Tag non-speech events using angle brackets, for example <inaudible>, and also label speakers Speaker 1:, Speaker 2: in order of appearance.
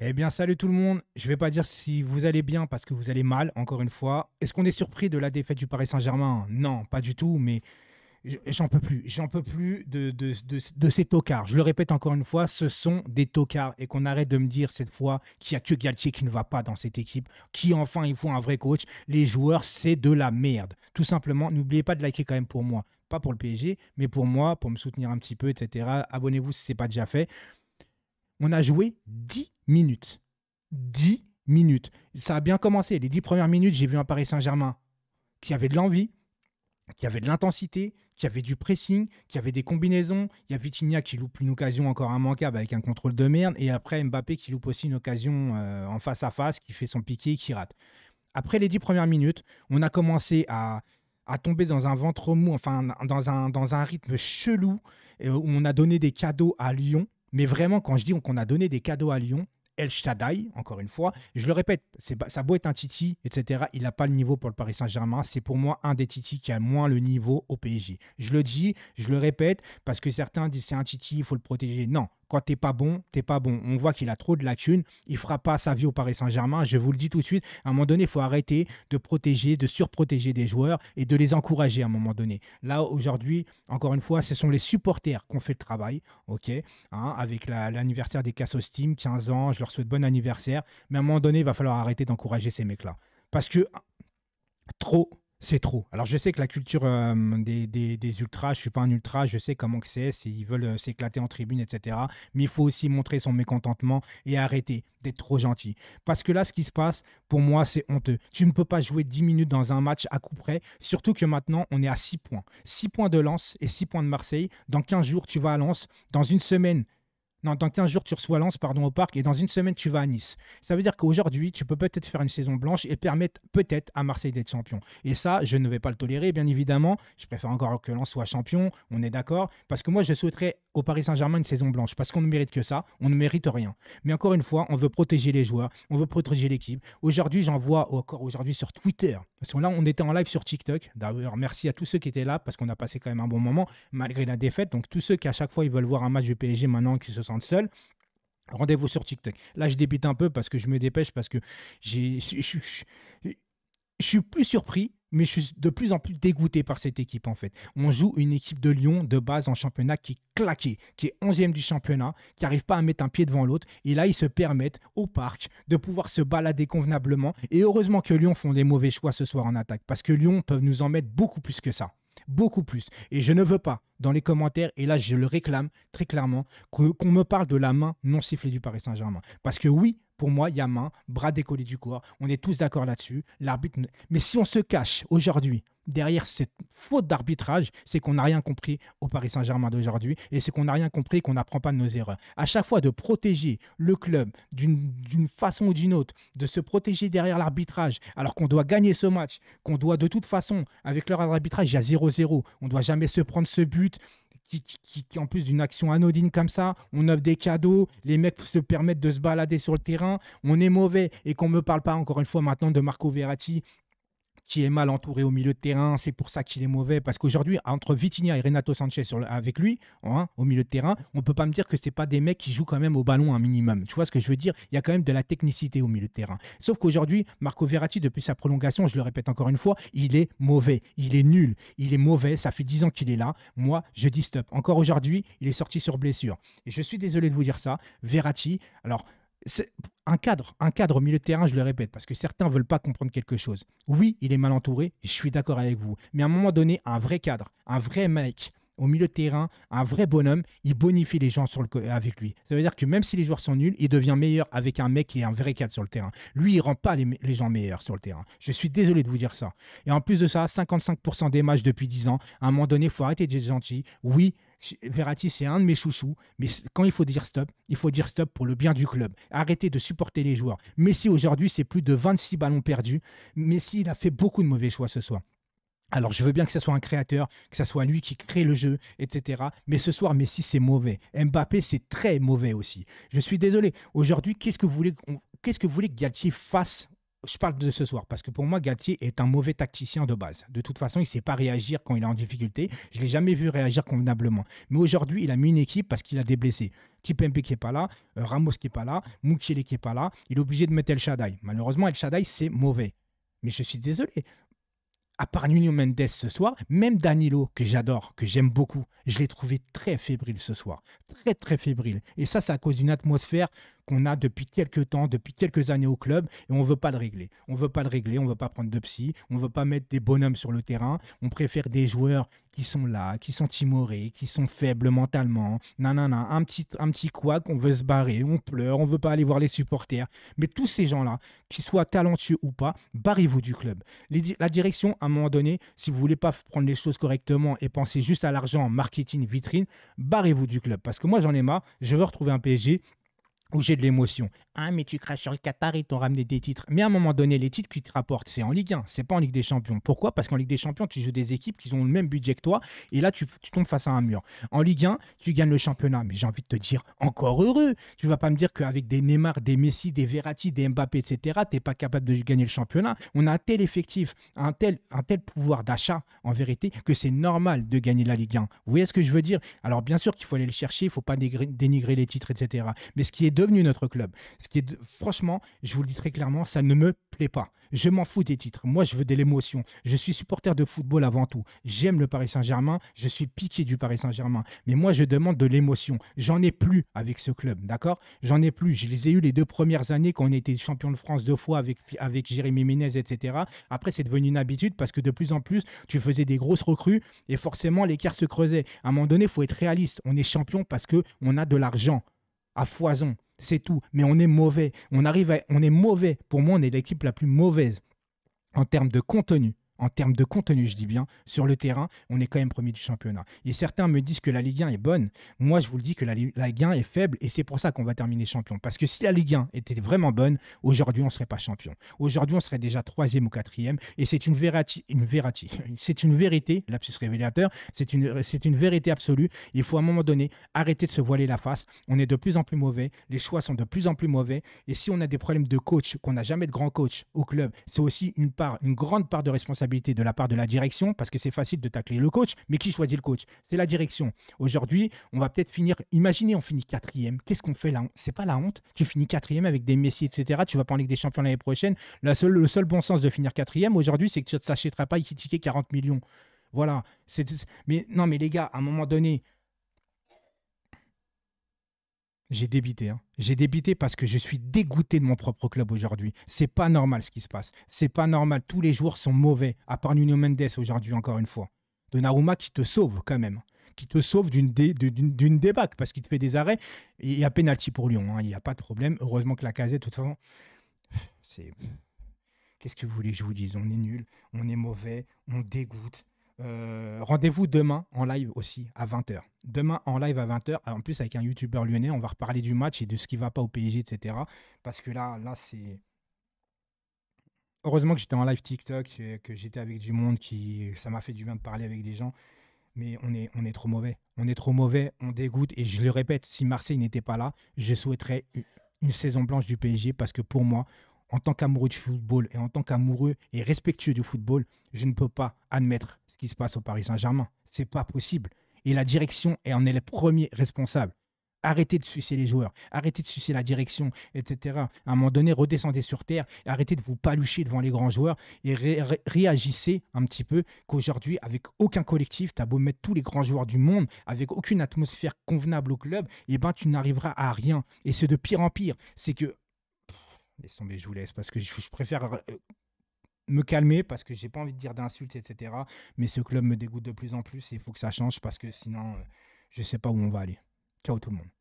Speaker 1: Eh bien, salut tout le monde. Je ne vais pas dire si vous allez bien parce que vous allez mal, encore une fois. Est-ce qu'on est surpris de la défaite du Paris Saint-Germain Non, pas du tout, mais j'en peux plus. J'en peux plus de, de, ces tocards. Je le répète encore une fois, ce sont des tocards et qu'on arrête de me dire cette fois qu'il n'y a que Galtier qui ne va pas dans cette équipe, qui enfin il faut un vrai coach. Les joueurs, c'est de la merde. Tout simplement, n'oubliez pas de liker quand même pour moi. Pas pour le PSG, mais pour moi, pour me soutenir un petit peu, etc. Abonnez-vous si ce n'est pas déjà fait. On a joué 10 minutes. 10 minutes. Ça a bien commencé. Les 10 premières minutes, j'ai vu un Paris Saint-Germain qui avait de l'envie, qui avait de l'intensité, qui avait du pressing, qui avait des combinaisons. Il y a Vitigna qui loupe une occasion encore immanquable avec un contrôle de merde. Et après, Mbappé qui loupe aussi une occasion euh, en face à face, qui fait son piqué et qui rate. Après les 10 premières minutes, on a commencé à, à tomber dans un ventre mou, enfin dans un, dans un rythme chelou, euh, où on a donné des cadeaux à Lyon mais vraiment, quand je dis qu'on a donné des cadeaux à Lyon, El Shaddai, encore une fois, je le répète, ça beau être un Titi, etc. Il n'a pas le niveau pour le Paris Saint-Germain. C'est pour moi un des Titi qui a moins le niveau au PSG. Je le dis, je le répète, parce que certains disent c'est un Titi, il faut le protéger. Non, quand t'es pas bon, t'es pas bon. On voit qu'il a trop de lacunes, il fera pas sa vie au Paris Saint-Germain. Je vous le dis tout de suite, à un moment donné, il faut arrêter de protéger, de surprotéger des joueurs et de les encourager à un moment donné. Là, aujourd'hui, encore une fois, ce sont les supporters qui ont fait le travail, ok hein, Avec l'anniversaire des Cassos Team, 15 ans, je leur souhaite bon anniversaire. Mais à un moment donné, il va falloir arrêter d'encourager ces mecs-là. Parce que trop, c'est trop. Alors je sais que la culture euh, des, des, des, ultras, je suis pas un ultra, je sais comment que c'est, ils veulent euh, s'éclater en tribune, etc. Mais il faut aussi montrer son mécontentement et arrêter d'être trop gentil. Parce que là, ce qui se passe, pour moi, c'est honteux. Tu ne peux pas jouer 10 minutes dans un match à coup près, surtout que maintenant, on est à 6 points. 6 points de Lens et 6 points de Marseille. Dans 15 jours, tu vas à Lens. Dans une semaine, non, dans 15 jours, tu reçois Lens pardon, au parc et dans une semaine, tu vas à Nice. Ça veut dire qu'aujourd'hui, tu peux peut-être faire une saison blanche et permettre peut-être à Marseille d'être champion. Et ça, je ne vais pas le tolérer, bien évidemment. Je préfère encore que Lens soit champion, on est d'accord. Parce que moi, je souhaiterais au Paris Saint-Germain une saison blanche parce qu'on ne mérite que ça, on ne mérite rien. Mais encore une fois, on veut protéger les joueurs, on veut protéger l'équipe. Aujourd'hui, j'en vois encore aujourd'hui sur Twitter. Parce que là, on était en live sur TikTok. D'ailleurs, merci à tous ceux qui étaient là parce qu'on a passé quand même un bon moment malgré la défaite. Donc, tous ceux qui à chaque fois ils veulent voir un match du PSG maintenant, qui se seul. Rendez-vous sur TikTok. Là, je débite un peu parce que je me dépêche, parce que j'ai, je, suis plus surpris, mais je suis de plus en plus dégoûté par cette équipe en fait. On joue une équipe de Lyon de base en championnat qui est claquée, qui est 11e du championnat, qui n'arrive pas à mettre un pied devant l'autre. Et là, ils se permettent au parc de pouvoir se balader convenablement. Et heureusement que Lyon font des mauvais choix ce soir en attaque, parce que Lyon peuvent nous en mettre beaucoup plus que ça beaucoup plus. Et je ne veux pas, dans les commentaires, et là je le réclame très clairement, qu'on me parle de la main non sifflée du Paris Saint-Germain. Parce que oui, pour moi, il y a main, bras décollé du corps. On est tous d'accord là-dessus. L'arbitre. Mais si on se cache aujourd'hui derrière cette faute d'arbitrage, c'est qu'on n'a rien compris au Paris Saint-Germain d'aujourd'hui et c'est qu'on n'a rien compris qu'on n'apprend pas de nos erreurs. À chaque fois de protéger le club d'une façon ou d'une autre, de se protéger derrière l'arbitrage, alors qu'on doit gagner ce match, qu'on doit de toute façon, avec leur arbitrage, il y a 0-0, on ne doit jamais se prendre ce but qui, en plus d'une action anodine comme ça, on offre des cadeaux, les mecs se permettent de se balader sur le terrain, on est mauvais et qu'on ne me parle pas encore une fois maintenant de Marco Verratti qui est mal entouré au milieu de terrain. C'est pour ça qu'il est mauvais. Parce qu'aujourd'hui, entre Vitinha et Renato Sanchez avec lui, hein, au milieu de terrain, on peut pas me dire que c'est pas des mecs qui jouent quand même au ballon un minimum. Tu vois ce que je veux dire Il y a quand même de la technicité au milieu de terrain. Sauf qu'aujourd'hui, Marco Verratti, depuis sa prolongation, je le répète encore une fois, il est mauvais. Il est nul. Il est mauvais. Ça fait dix ans qu'il est là. Moi, je dis stop. Encore aujourd'hui, il est sorti sur blessure. Et je suis désolé de vous dire ça. Verratti, alors c'est un cadre, un cadre au milieu de terrain, je le répète, parce que certains veulent pas comprendre quelque chose. Oui, il est mal entouré, je suis d'accord avec vous, mais à un moment donné, un vrai cadre, un vrai mec au milieu de terrain, un vrai bonhomme, il bonifie les gens avec lui. Ça veut dire que même si les joueurs sont nuls, il devient meilleur avec un mec qui est un vrai cadre sur le terrain. Lui, il rend pas les, gens meilleurs sur le terrain. Je suis désolé de vous dire ça. Et en plus de ça, 55% des matchs depuis 10 ans, à un moment donné, il faut arrêter d'être gentil. Oui, Verratti, c'est un de mes chouchous, mais quand il faut dire stop, il faut dire stop pour le bien du club. Arrêtez de supporter les joueurs. Messi, aujourd'hui, c'est plus de 26 ballons perdus. Messi, il a fait beaucoup de mauvais choix ce soir. Alors je veux bien que ce soit un créateur, que ce soit lui qui crée le jeu, etc. Mais ce soir, Messi, c'est mauvais. Mbappé, c'est très mauvais aussi. Je suis désolé. Aujourd'hui, qu'est-ce que vous voulez, qu'est-ce que vous voulez que Galtier fasse je parle de ce soir parce que pour moi, Galtier est un mauvais tacticien de base. De toute façon, il ne sait pas réagir quand il est en difficulté. Je ne l'ai jamais vu réagir convenablement. Mais aujourd'hui, il a mis une équipe parce qu'il a des blessés. Kipembe qui n'est pas là, euh, Ramos qui n'est pas là, Moukielé qui n'est pas là. Il est obligé de mettre El Shaddai. Malheureusement, El Shaddai, c'est mauvais. Mais je suis désolé. À part Nuno Mendes ce soir, même Danilo, que j'adore, que j'aime beaucoup, je l'ai trouvé très fébrile ce soir. Très, très fébrile. Et ça, c'est à cause d'une atmosphère qu'on a depuis quelques temps, depuis quelques années au club, et on veut pas le régler. On veut pas le régler, on ne veut pas prendre de psy, on ne veut pas mettre des bonhommes sur le terrain, on préfère des joueurs qui sont là, qui sont timorés, qui sont faibles mentalement, un petit, un petit quoi on veut se barrer, on pleure, on veut pas aller voir les supporters. Mais tous ces gens-là, qu'ils soient talentueux ou pas, barrez-vous du club. la direction, à un moment donné, si vous voulez pas prendre les choses correctement et penser juste à l'argent, marketing, vitrine, barrez-vous du club. Parce que moi, j'en ai marre, je veux retrouver un PSG où j'ai de l'émotion. Ah, mais tu craches sur le Qatar, ils t'ont ramené des titres. Mais à un moment donné, les titres qui te rapportent, c'est en Ligue 1, c'est pas en Ligue des Champions. Pourquoi Parce qu'en Ligue des Champions, tu joues des équipes qui ont le même budget que toi, et là, tu, tombes face à un mur. En Ligue 1, tu gagnes le championnat, mais j'ai envie de te dire, encore heureux. Tu vas pas me dire qu'avec des Neymar, des Messi, des Verratti, des Mbappé, etc., t'es pas capable de gagner le championnat. On a un tel effectif, un tel, un tel pouvoir d'achat, en vérité, que c'est normal de gagner la Ligue 1. Vous voyez ce que je veux dire Alors, bien sûr qu'il faut aller le chercher, il faut pas dénigrer les titres, etc. Mais ce qui est devenu notre club. Ce qui est, franchement, je vous le dis très clairement, ça ne me plaît pas. Je m'en fous des titres. Moi, je veux de l'émotion. Je suis supporter de football avant tout. J'aime le Paris Saint-Germain. Je suis piqué du Paris Saint-Germain. Mais moi, je demande de l'émotion. J'en ai plus avec ce club, d'accord J'en ai plus. Je les ai eu les deux premières années quand on était champion de France deux fois avec, avec Jérémy Ménez, etc. Après, c'est devenu une habitude parce que de plus en plus, tu faisais des grosses recrues et forcément, l'écart se creusait. À un moment donné, il faut être réaliste. On est champion parce qu'on a de l'argent à foison. C'est tout. Mais on est mauvais. On arrive on est mauvais. Pour moi, on est l'équipe la plus mauvaise en termes de contenu en termes de contenu, je dis bien, sur le terrain, on est quand même premier du championnat. Et certains me disent que la Ligue 1 est bonne. Moi, je vous le dis que la, Ligue 1 est faible et c'est pour ça qu'on va terminer champion. Parce que si la Ligue 1 était vraiment bonne, aujourd'hui, on ne serait pas champion. Aujourd'hui, on serait déjà troisième ou quatrième. Et c'est une, vérité une, <laughs> c'est une vérité, lapsus révélateur, c'est une, c'est une vérité absolue. Il faut à un moment donné arrêter de se voiler la face. On est de plus en plus mauvais. Les choix sont de plus en plus mauvais. Et si on a des problèmes de coach, qu'on n'a jamais de grand coach au club, c'est aussi une part, une grande part de responsabilité de la part de la direction, parce que c'est facile de tacler le coach, mais qui choisit le coach C'est la direction. Aujourd'hui, on va peut-être finir. Imaginez, on finit quatrième. Qu'est-ce qu'on fait là C'est pas la honte. Tu finis quatrième avec des Messi, etc. Tu vas pas en Ligue des Champions l'année prochaine. La seule, le seul bon sens de finir quatrième aujourd'hui, c'est que tu ne t'achèteras pas tiquait 40 millions. Voilà. c'est Mais non, mais les gars, à un moment donné, j'ai débité. Hein. J'ai débité parce que je suis dégoûté de mon propre club aujourd'hui. C'est pas normal ce qui se passe. C'est pas normal. Tous les joueurs sont mauvais, à part Nuno Mendes aujourd'hui, encore une fois. Donnarumma qui te sauve quand même. Qui te sauve d'une dé, débâcle parce qu'il te fait des arrêts. Il y a pénalty pour Lyon. Hein. Il n'y a pas de problème. Heureusement que la casette, de toute façon, c'est. Qu'est-ce que vous voulez que je vous dise On est nul, on est mauvais, on dégoûte. Euh, rendez-vous demain en live aussi à 20h. Demain en live à 20h, en plus avec un youtubeur lyonnais, on va reparler du match et de ce qui va pas au PSG, etc. Parce que là, là c'est. Heureusement que j'étais en live TikTok, que j'étais avec du monde qui. Ça m'a fait du bien de parler avec des gens. Mais on est, on est trop mauvais. On est trop mauvais, on dégoûte. Et je le répète, si Marseille n'était pas là, je souhaiterais une saison blanche du PSG parce que pour moi, en tant qu'amoureux du football et en tant qu'amoureux et respectueux du football, je ne peux pas admettre qui se passe au Paris Saint-Germain. C'est pas possible. Et la direction en est le premier responsable. Arrêtez de sucer les joueurs, arrêtez de sucer la direction, etc. À un moment donné, redescendez sur terre, arrêtez de vous palucher devant les grands joueurs et réagissez un petit peu qu'aujourd'hui, avec aucun collectif, tu as beau mettre tous les grands joueurs du monde, avec aucune atmosphère convenable au club, et eh ben tu n'arriveras à rien. Et c'est de pire en pire. C'est que... Laissez laisse tomber, je vous laisse, parce que je, préfère... Euh, me calmer parce que j'ai pas envie de dire d'insultes, etc. Mais ce club me dégoûte de plus en plus et il faut que ça change parce que sinon, euh, je sais pas où on va aller. Ciao tout le monde.